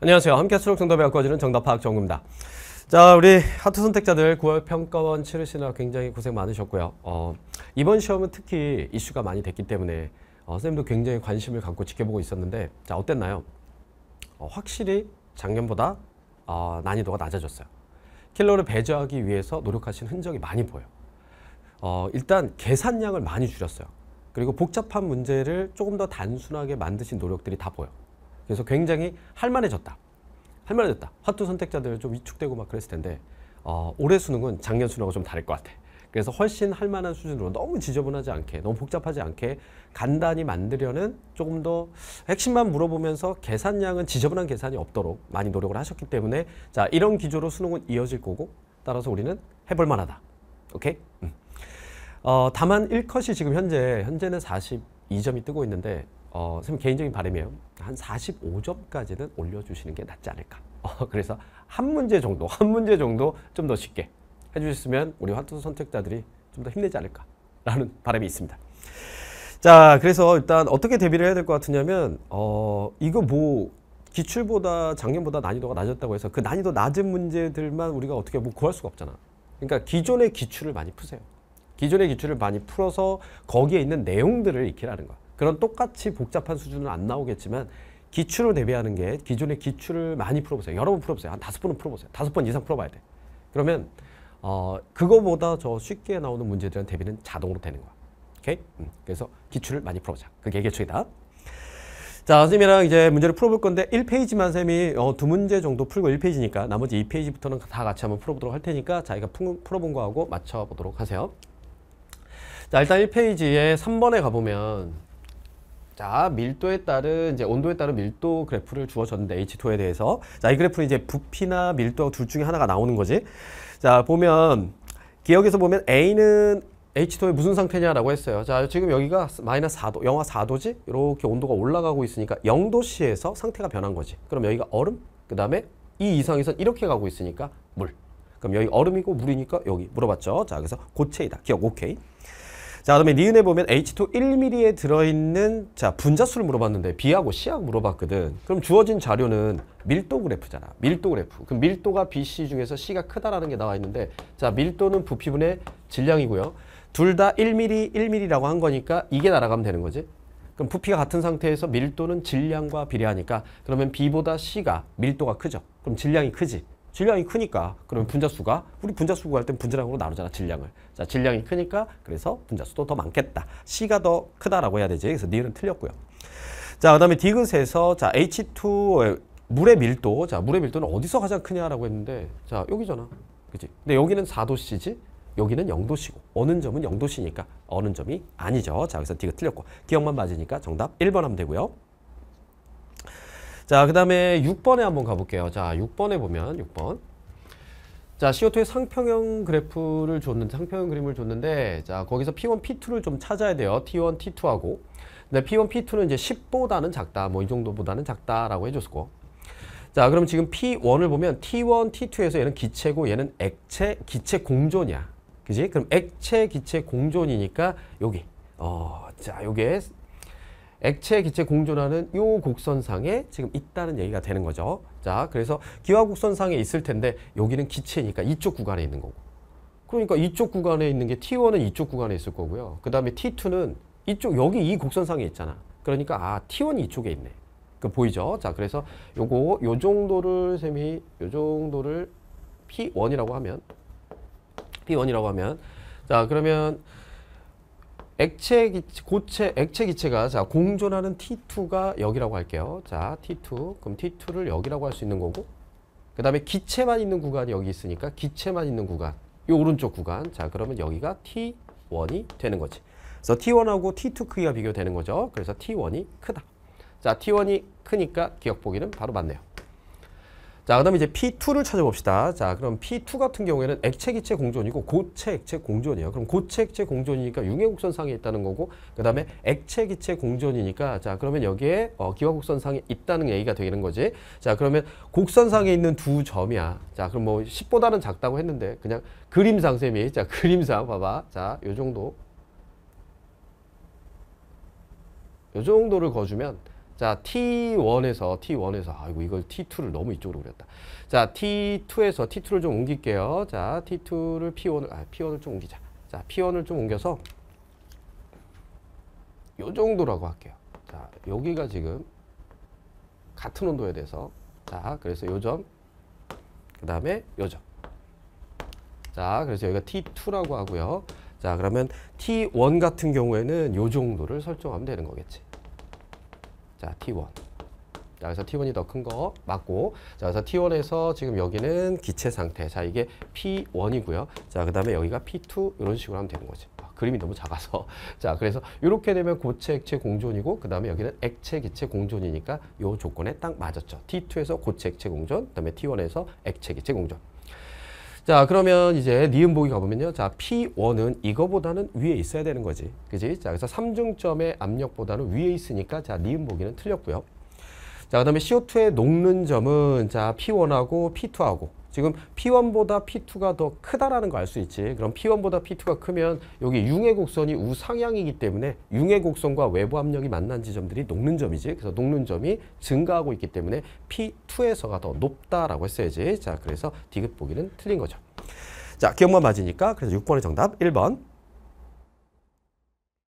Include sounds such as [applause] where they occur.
안녕하세요. 함께 수록 정답의 가까워는 정답 파악 정구입니다. 자, 우리 하트 선택자들 9월 평가원 치르시느라 굉장히 고생 많으셨고요. 어, 이번 시험은 특히 이슈가 많이 됐기 때문에 어, 선생님도 굉장히 관심을 갖고 지켜보고 있었는데 자, 어땠나요? 어, 확실히 작년보다 어, 난이도가 낮아졌어요. 킬러를 배제하기 위해서 노력하신 흔적이 많이 보여. 어, 일단 계산량을 많이 줄였어요. 그리고 복잡한 문제를 조금 더 단순하게 만드신 노력들이 다 보여. 그래서 굉장히 할만해졌다. 할만해졌다. 화투 선택자들 좀 위축되고 막 그랬을 텐데 어, 올해 수능은 작년 수능하고 좀 다를 것 같아. 그래서 훨씬 할 만한 수준으로 너무 지저분하지 않게 너무 복잡하지 않게 간단히 만들려는 조금 더 핵심만 물어보면서 계산량은 지저분한 계산이 없도록 많이 노력을 하셨기 때문에 자 이런 기조로 수능은 이어질 거고 따라서 우리는 해볼 만하다 오케이 음. 어, 다만 1컷이 지금 현재 현재는 42점이 뜨고 있는데 어, 선생님 개인적인 바람이에요. 한 45점까지는 올려주시는 게 낫지 않을까. 어, 그래서 한 문제 정도, 한 문제 정도 좀 더 쉽게 해주셨으면 우리 화투 선택자들이 좀 더 힘내지 않을까라는 바람이 있습니다. 자, 그래서 일단 어떻게 대비를 해야 될 것 같으냐면, 어, 이거 뭐, 기출보다 작년보다 난이도가 낮았다고 해서 그 난이도 낮은 문제들만 우리가 어떻게 뭐 구할 수가 없잖아. 그러니까 기존의 기출을 많이 푸세요. 기존의 기출을 많이 풀어서 거기에 있는 내용들을 익히라는 거야. 그런 똑같이 복잡한 수준은 안 나오겠지만 기출을 대비하는 게 기존의 기출을 많이 풀어보세요. 여러 번 풀어보세요. 한 다섯 번은 풀어보세요. 다섯 번 이상 풀어봐야 돼. 그러면 어, 그거보다 저 쉽게 나오는 문제들은 대비는 자동으로 되는 거야. 오케이? 음, 그래서 기출을 많이 풀어보자. 그게 개초이다. 자, 선생님이랑 이제 문제를 풀어볼 건데 1페이지만 쌤이 어, 두 문제 정도 풀고 1페이지니까 나머지 2페이지부터는 다 같이 한번 풀어보도록 할 테니까 자기가 푸, 풀어본 거하고 맞춰보도록 하세요. 자, 일단 1페이지에 3번에 가보면 자, 밀도에 따른 이제 온도에 따른 밀도 그래프를 주어졌는데 H2에 대해서 자, 이 그래프는 이제 부피나 밀도 둘 중에 하나가 나오는 거지. 자, 보면 기억에서 보면 A는 H2의 무슨 상태냐라고 했어요. 자, 지금 여기가 마이너스 4도, 영하 4도지? 이렇게 온도가 올라가고 있으니까 0도씨에서 상태가 변한 거지. 그럼 여기가 얼음, 그 다음에 이 이상에선 이렇게 가고 있으니까 물. 그럼 여기 얼음이고 물이니까 여기 물어봤죠. 자, 그래서 고체이다. 기억 오케이. 자, 그다음에 니은에 보면 H2 1mm에 들어있는 자 분자수를 물어봤는데 B하고 C하고 물어봤거든. 그럼 주어진 자료는 밀도 그래프잖아. 밀도 그래프. 그럼 밀도가 B, C 중에서 C가 크다라는 게 나와 있는데 자 밀도는 부피분의 질량이고요. 둘 다 1mm, 1mm라고 한 거니까 이게 날아가면 되는 거지. 그럼 부피가 같은 상태에서 밀도는 질량과 비례하니까 그러면 B보다 C가 밀도가 크죠. 그럼 질량이 크지. 질량이 크니까 그러면 분자수가 우리 분자수 구할 땐 분자량으로 나누잖아 질량을 자 질량이 크니까 그래서 분자수도 더 많겠다 C가 더 크다라고 해야 되지 그래서 니은 틀렸고요 자그 다음에 디귿에서 자 H2 물의 밀도 자 물의 밀도는 어디서 가장 크냐라고 했는데 자 여기잖아 그치 근데 여기는 4도씨지 여기는 0도씨고 어느 점은 0도씨니까 어느 점이 아니죠 자 그래서 디귿 틀렸고 기억만 맞으니까 정답 1번 하면 되고요 자, 그 다음에 6번에 한번 가볼게요. 자, 6번에 보면 6번. 자, CO2의 상평형 그래프를 줬는데, 상평형 그림을 줬는데, 자, 거기서 P1, P2를 좀 찾아야 돼요. T1, T2하고. 근데 P1, P2는 이제 10보다는 작다. 뭐 이 정도보다는 작다라고 해줬고. 자, 그럼 지금 P1을 보면 T1, T2에서 얘는 기체고 얘는 액체, 기체 공존이야. 그지? 그럼 액체, 기체 공존이니까 여기. 어, 자, 요게 액체, 기체 공존하는 이 곡선상에 지금 있다는 얘기가 되는 거죠. 자, 그래서 기화 곡선상에 있을 텐데 여기는 기체니까 이쪽 구간에 있는 거고. 그러니까 이쪽 구간에 있는 게 T1은 이쪽 구간에 있을 거고요. 그 다음에 T2는 이쪽 여기 이 곡선상에 있잖아. 그러니까 아 T1이 이쪽에 있네. 그 보이죠? 자, 그래서 요거 요 정도를 셈이 요 정도를 P1이라고 하면 P1이라고 하면 자, 그러면 액체, 기체, 고체, 액체, 기체가 자 공존하는 T2가 여기라고 할게요. 자 T2, 그럼 T2를 여기라고 할 수 있는 거고 그 다음에 기체만 있는 구간이 여기 있으니까 기체만 있는 구간 이 오른쪽 구간 자 그러면 여기가 T1이 되는 거지. 그래서 T1하고 T2 크기가 비교되는 거죠. 그래서 T1이 크다. 자 T1이 크니까 기억 보기는 바로 맞네요. 자, 그 다음에 이제 P2를 찾아봅시다. 자, 그럼 P2 같은 경우에는 액체 기체 공존이고 고체 액체 공존이에요. 그럼 고체 액체 공존이니까 융해곡선상에 있다는 거고, 그 다음에 액체 기체 공존이니까, 자, 그러면 여기에 어, 기화곡선상에 있다는 얘기가 되는 거지. 자, 그러면 곡선상에 있는 두 점이야. 자, 그럼 뭐 10보다는 작다고 했는데, 그냥 그림상 쌤이, 자, [laughs] 그림상 봐봐. 자, 요 정도. 요 정도를 거주면 자, T1에서, T1에서, 아이고, 이걸 T2를 너무 이쪽으로 그렸다. 자, T2에서 T2를 좀 옮길게요. 자, T2를 P1을, 아, P1을 좀 옮기자. 자, P1을 좀 옮겨서 요 정도라고 할게요. 자, 여기가 지금 같은 온도에 대해서 자, 그래서 요 점, 그 다음에 요 점. 자, 그래서 여기가 T2라고 하고요. 자, 그러면 T1 같은 경우에는 요 정도를 설정하면 되는 거겠지. 자, T1. 자, 그래서 T1이 더 큰 거 맞고. 자, 그래서 T1에서 지금 여기는 기체 상태. 자, 이게 P1이고요. 자, 그 다음에 여기가 P2 이런 식으로 하면 되는 거지. 아, 그림이 너무 작아서. [laughs] 자, 그래서 이렇게 되면 고체, 액체 공존이고, 그 다음에 여기는 액체, 기체 공존이니까 요 조건에 딱 맞았죠. T2에서 고체, 액체 공존, 그 다음에 T1에서 액체, 기체 공존. 자 그러면 이제 니은 보기 가보면요. 자 P1은 이거보다는 위에 있어야 되는 거지. 그지? 자 그래서 3중점의 압력보다는 위에 있으니까 자 니은 보기는 틀렸고요. 자, 그 다음에 CO2에 녹는 점은 자 P1하고 P2하고 지금 P1보다 P2가 더 크다라는 거 알 수 있지. 그럼 P1보다 P2가 크면 여기 융의 곡선이 우상향이기 때문에 융의 곡선과 외부 압력이 만난 지점들이 녹는 점이지. 그래서 녹는 점이 증가하고 있기 때문에 P2에서가 더 높다라고 했어야지. 자, 그래서 디귿 보기는 틀린 거죠. 자, 기억만 맞으니까 그래서 6번의 정답 1번.